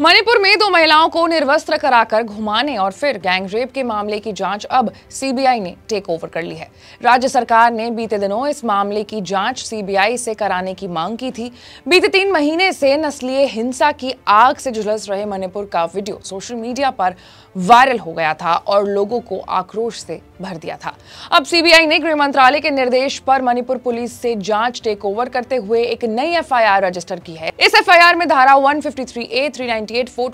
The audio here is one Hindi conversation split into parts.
मणिपुर में दो महिलाओं को निर्वस्त्र कराकर घुमाने और फिर गैंगरेप के मामले की जांच अब सीबीआई ने टेक ओवर कर ली है राज्य सरकार ने बीते दिनों इस मामले की जांच सीबीआई से कराने की मांग की थी बीते तीन महीने से नस्लीय हिंसा की आग से झुलस रहे मणिपुर का वीडियो सोशल मीडिया पर वायरल हो गया था और लोगों को आक्रोश से भर दिया था अब सीबीआई ने गृह मंत्रालय के निर्देश पर मणिपुर पुलिस से जांच टेक ओवर करते हुए एक नई एफआईआर रजिस्टर की है इस एफआईआर में धारा वन ए Oh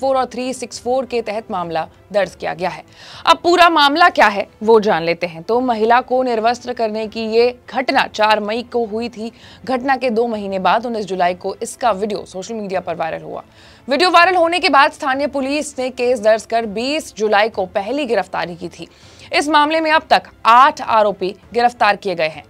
और 364 के तहत मामला दर्ज किया गया है अब पूरा मामला क्या है वो जान लेते हैं तो महिला को निर्वस्त्र करने की ये घटना 4 मई को हुई थी घटना के दो महीने बाद उन्नीस जुलाई को इसका वीडियो सोशल मीडिया पर वायरल हुआ वीडियो वायरल होने के बाद स्थानीय पुलिस ने केस दर्ज कर 20 जुलाई को पहली गिरफ्तारी की थी इस मामले में अब तक आठ आरोपी गिरफ्तार किए गए हैं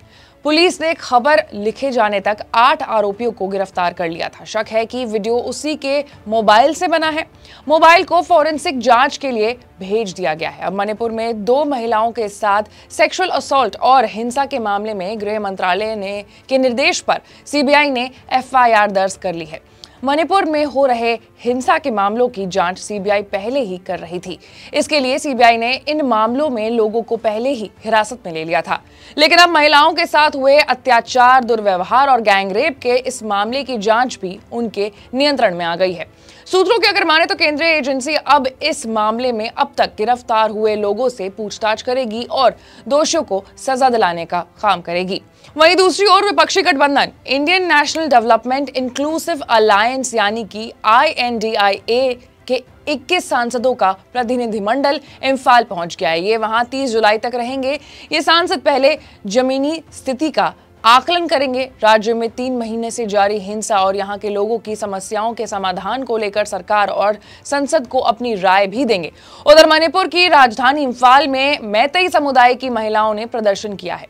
पुलिस ने खबर लिखे जाने तक आठ आरोपियों को गिरफ्तार कर लिया था शक है कि वीडियो उसी के मोबाइल से बना है मोबाइल को फॉरेंसिक जांच के लिए भेज दिया गया है अब मणिपुर में दो महिलाओं के साथ सेक्सुअल असोल्ट और हिंसा के मामले में गृह मंत्रालय ने के निर्देश पर सीबीआई ने एफआईआर दर्ज कर ली है मणिपुर में हो रहे हिंसा के मामलों की जांच सीबीआई पहले ही कर रही थी इसके लिए सीबीआई ने इन मामलों में लोगों को पहले ही हिरासत में ले लिया था लेकिन अब महिलाओं के साथ हुए अत्याचार दुर्व्यवहार और गैंगरेप के इस मामले की जांच भी उनके नियंत्रण में आ गई है सूत्रों की अगर माने तो केंद्रीय एजेंसी अब इस मामले में अब तक गिरफ्तार हुए लोगों से पूछताछ करेगी और दोषियों को सजा दिलाने का काम करेगी वहीं दूसरी ओर विपक्षी गठबंधन Indian national development inclusive alliance alliance यानी कि आई के 21 सांसदों का प्रतिनिधिमंडल इम्फाल पहुंच गया है ये वहां 30 जुलाई तक रहेंगे ये सांसद पहले जमीनी स्थिति का आकलन करेंगे राज्य में तीन महीने से जारी हिंसा और यहाँ के लोगों की समस्याओं के समाधान को लेकर सरकार और संसद को अपनी राय भी देंगे उधर मणिपुर की राजधानी इम्फाल में मैतई समुदाय की महिलाओं ने प्रदर्शन किया है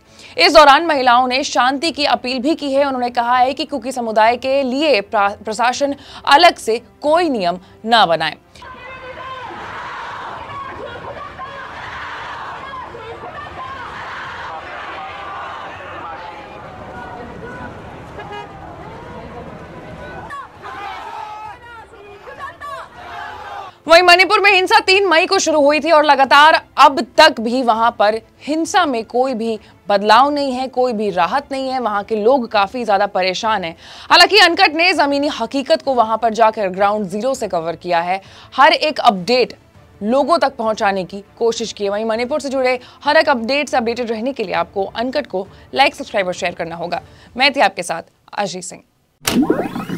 इस दौरान महिलाओं ने शांति की अपील भी की है उन्होंने कहा है कि कुकी समुदाय के लिए प्रशासन अलग से कोई नियम न बनाए वहीं मणिपुर में हिंसा तीन मई को शुरू हुई थी और लगातार अब तक भी वहां पर हिंसा में कोई भी बदलाव नहीं है कोई भी राहत नहीं है वहां के लोग काफी ज्यादा परेशान हैं हालांकि अनकट ने जमीनी हकीकत को वहां पर जाकर ग्राउंड जीरो से कवर किया है हर एक अपडेट लोगों तक पहुंचाने की कोशिश की है वहीं मणिपुर से जुड़े हर एक अपडेट से अपडेटेड रहने के लिए आपको अनकट को लाइक सब्सक्राइब और शेयर करना होगा मैं थी आपके साथ अजय सिंह